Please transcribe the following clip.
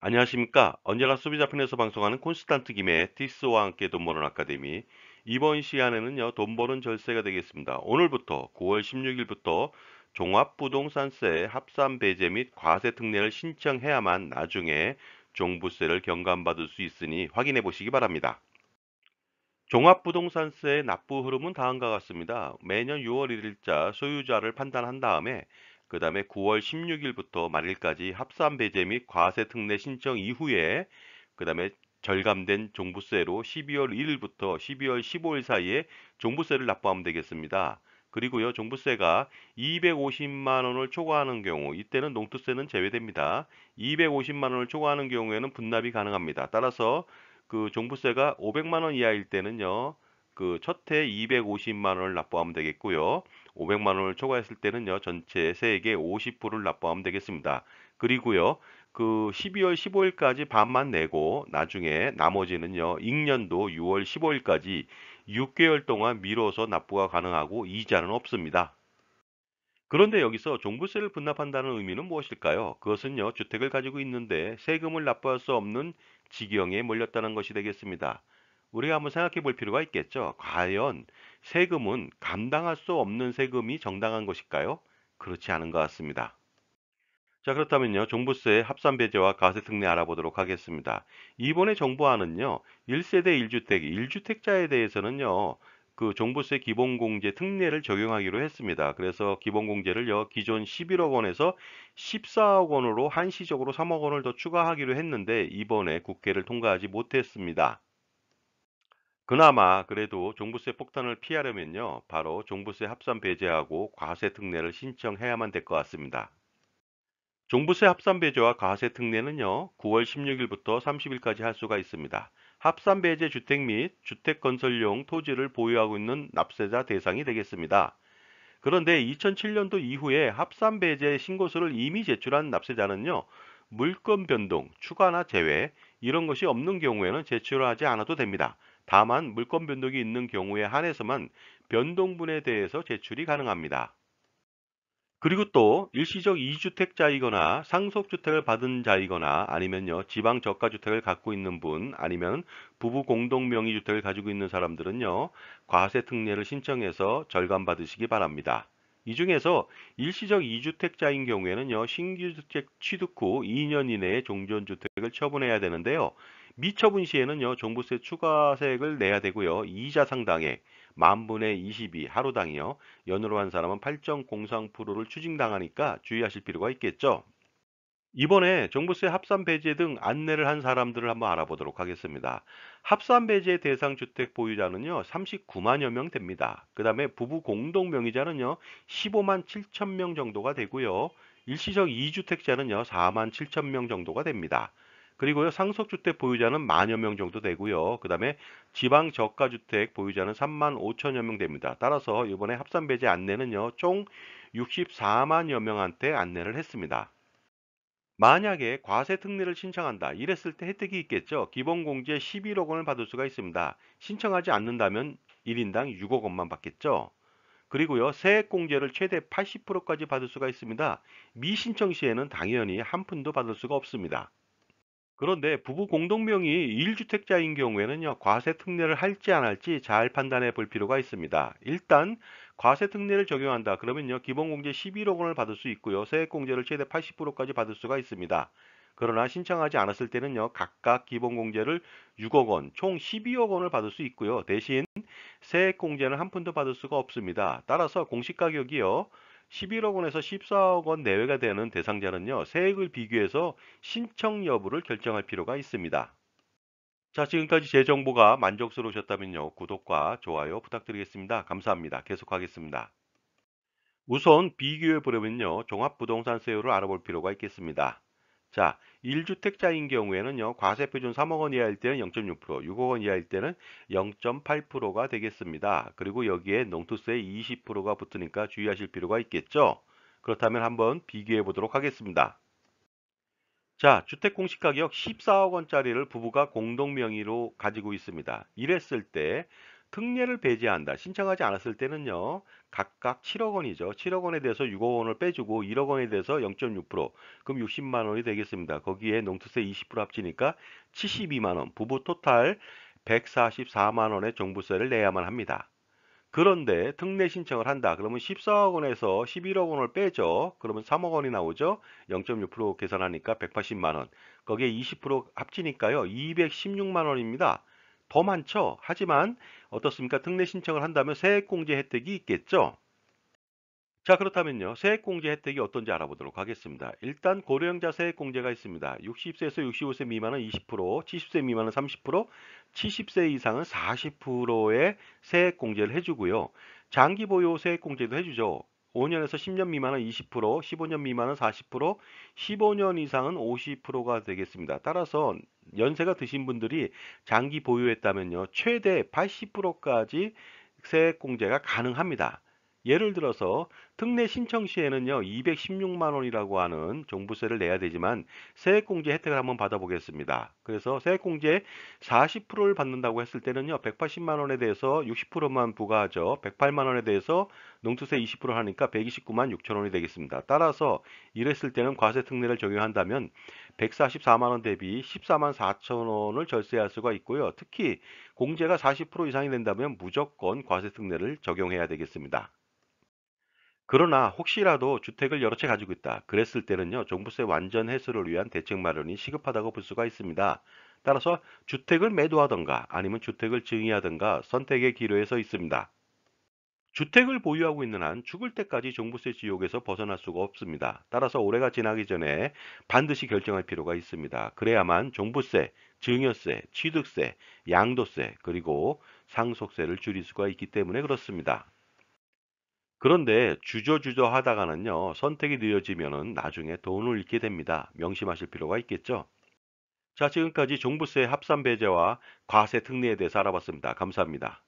안녕하십니까. 언제나 소비자 편에서 방송하는 콘스탄트 김의 티스와 함께 돈 버는 아카데미 이번 시간에는요. 돈 버는 절세가 되겠습니다. 오늘부터 9월 16일부터 종합부동산세 합산 배제 및 과세 특례를 신청해야만 나중에 종부세를 경감받을 수 있으니 확인해 보시기 바랍니다. 종합부동산세의 납부 흐름은 다음과 같습니다. 매년 6월 1일자 소유자를 판단한 다음에 그 다음에 9월 16일부터 말일까지 합산 배제 및 과세 특례 신청 이후에 그 다음에 절감된 종부세로 12월 1일부터 12월 15일 사이에 종부세를 납부하면 되겠습니다. 그리고요 종부세가 250만원을 초과하는 경우 이때는 농투세는 제외됩니다. 250만원을 초과하는 경우에는 분납이 가능합니다. 따라서 그 종부세가 500만원 이하일 때는요 그 첫해 250만 원을 납부하면 되겠고요. 500만 원을 초과했을 때는요. 전체 세액의 50%를 납부하면 되겠습니다. 그리고요. 그 12월 15일까지 반만 내고 나중에 나머지는요. 익년도 6월 15일까지 6개월 동안 미뤄서 납부가 가능하고 이자는 없습니다. 그런데 여기서 종부세를 분납한다는 의미는 무엇일까요? 그것은요, 주택을 가지고 있는데 세금을 납부할 수 없는 지경에 몰렸다는 것이 되겠습니다. 우리가 한번 생각해 볼 필요가 있겠죠. 과연 세금은 감당할 수 없는 세금이 정당한 것일까요? 그렇지 않은 것 같습니다. 자 그렇다면요 종부세 합산 배제와 과세 특례 알아보도록 하겠습니다. 이번에 정부안은요 1세대 1주택, 1주택자에 대해서는요 그 종부세 기본공제 특례를 적용하기로 했습니다. 그래서 기본공제를요 기존 11억 원에서 14억 원으로 한시적으로 3억 원을 더 추가하기로 했는데 이번에 국회를 통과하지 못했습니다. 그나마 그래도 종부세 폭탄을 피하려면요. 바로 종부세 합산 배제하고 과세 특례를 신청해야만 될 것 같습니다. 종부세 합산 배제와 과세 특례는요. 9월 16일부터 30일까지 할 수가 있습니다. 합산 배제 주택 및 주택 건설용 토지를 보유하고 있는 납세자 대상이 되겠습니다. 그런데 2007년도 이후에 합산 배제 신고서를 이미 제출한 납세자는요. 물권 변동, 추가나 제외 이런 것이 없는 경우에는 제출하지 않아도 됩니다. 다만 물권 변동이 있는 경우에 한해서만 변동분에 대해서 제출이 가능합니다. 그리고 또 일시적 2주택자이거나 상속주택을 받은 자이거나 아니면요 지방 저가주택을 갖고 있는 분 아니면 부부 공동 명의주택을 가지고 있는 사람들은요 과세 특례를 신청해서 절감받으시기 바랍니다. 이 중에서 일시적 2주택자인 경우에는요. 신규주택 취득 후 2년 이내에 종전주택을 처분해야 되는데요. 미처분 시에는요. 종부세 추가세액을 내야 되고요. 이자 상당액 만분의 22 하루당이요. 연으로 한 사람은 8.03%를 추징당하니까 주의하실 필요가 있겠죠. 이번에 종부세 합산 배제 등 안내를 한 사람들을 한번 알아보도록 하겠습니다. 합산 배제 대상 주택 보유자는요. 39만여 명 됩니다. 그 다음에 부부 공동 명의자는요. 15만 7천 명 정도가 되고요. 일시적 2주택자는요. 4만 7천 명 정도가 됩니다. 그리고요. 상속주택 보유자는 만여 명 정도 되고요. 그 다음에 지방 저가주택 보유자는 3만 5천여 명 됩니다. 따라서 이번에 합산 배제 안내는요. 총 64만여 명한테 안내를 했습니다. 만약에 과세 특례를 신청한다 이랬을 때 혜택이 있겠죠. 기본공제 11억 원을 받을 수가 있습니다. 신청하지 않는다면 1인당 6억 원만 받겠죠. 그리고요 세액공제를 최대 80%까지 받을 수가 있습니다. 미신청 시에는 당연히 한 푼도 받을 수가 없습니다. 그런데 부부 공동명의 1주택자인 경우에는요, 과세 특례를 할지 안 할지 잘 판단해 볼 필요가 있습니다. 일단 과세 특례를 적용한다. 그러면요, 기본공제 11억 원을 받을 수 있고요, 세액공제를 최대 80%까지 받을 수가 있습니다. 그러나 신청하지 않았을 때는요, 각각 기본공제를 6억 원, 총 12억 원을 받을 수 있고요, 대신 세액공제는 한 푼도 받을 수가 없습니다. 따라서 공시가격이요, 11억 원에서 14억 원 내외가 되는 대상자는요. 세액을 비교해서 신청 여부를 결정할 필요가 있습니다. 자, 지금까지 제 정보가 만족스러우셨다면요. 구독과 좋아요 부탁드리겠습니다. 감사합니다. 계속하겠습니다. 우선 비교해 보려면요. 종합부동산세율을 알아볼 필요가 있겠습니다. 자, 1주택자인 경우에는요. 과세표준 3억 원 이하일 때는 0.6%, 6억 원 이하일 때는 0.8%가 되겠습니다. 그리고 여기에 농토세 20%가 붙으니까 주의하실 필요가 있겠죠. 그렇다면 한번 비교해 보도록 하겠습니다. 자, 주택 공시 가격 14억 원짜리를 부부가 공동 명의로 가지고 있습니다. 이랬을 때 특례를 배제한다. 신청하지 않았을 때는요. 각각 7억 원이죠. 7억 원에 대해서 6억 원을 빼주고 1억 원에 대해서 0.6% 그럼 60만 원이 되겠습니다. 거기에 농특세 20% 합치니까 72만 원. 부부 토탈 144만 원의 종부세를 내야만 합니다. 그런데 특례 신청을 한다. 그러면 14억 원에서 11억 원을 빼죠. 그러면 3억 원이 나오죠. 0.6% 계산하니까 180만 원. 거기에 20% 합치니까요. 216만 원입니다. 더 많죠. 하지만 어떻습니까? 특례 신청을 한다면 세액공제 혜택이 있겠죠. 자 그렇다면요. 세액공제 혜택이 어떤지 알아보도록 하겠습니다. 일단 고령자 세액공제가 있습니다. 60세에서 65세 미만은 20%, 70세 미만은 30%, 70세 이상은 40%의 세액공제를 해주고요. 장기 보유 세액공제도 해주죠. 5년에서 10년 미만은 20%, 15년 미만은 40%, 15년 이상은 50%가 되겠습니다. 따라서 연세가 드신 분들이 장기 보유했다면요. 최대 80%까지 세액공제가 가능합니다. 예를 들어서 특례 신청 시에는요 216만 원이라고 하는 종부세를 내야 되지만 세액공제 혜택을 한번 받아보겠습니다. 그래서 세액공제 40%를 받는다고 했을 때는요 180만 원에 대해서 60%만 부과하죠. 108만 원에 대해서 농투세 20% 하니까 129만 6천 원이 되겠습니다. 따라서 이랬을 때는 과세 특례를 적용한다면 144만원 대비 14만 4천원을 절세할 수가 있고요. 특히 공제가 40% 이상이 된다면 무조건 과세특례를 적용해야 되겠습니다. 그러나 혹시라도 주택을 여러 채 가지고 있다. 그랬을 때는요. 종부세 완전 해소를 위한 대책 마련이 시급하다고 볼 수가 있습니다. 따라서 주택을 매도하던가 아니면 주택을 증여하던가 선택의 기로에 서 있습니다. 주택을 보유하고 있는 한 죽을 때까지 종부세 지옥에서 벗어날 수가 없습니다. 따라서 올해가 지나기 전에 반드시 결정할 필요가 있습니다. 그래야만 종부세, 증여세, 취득세, 양도세, 그리고 상속세를 줄일 수가 있기 때문에 그렇습니다. 그런데 주저주저 하다가는요, 선택이 늦어지면 나중에 돈을 잃게 됩니다. 명심하실 필요가 있겠죠? 자, 지금까지 종부세 합산 배제와 과세 특례에 대해서 알아봤습니다. 감사합니다.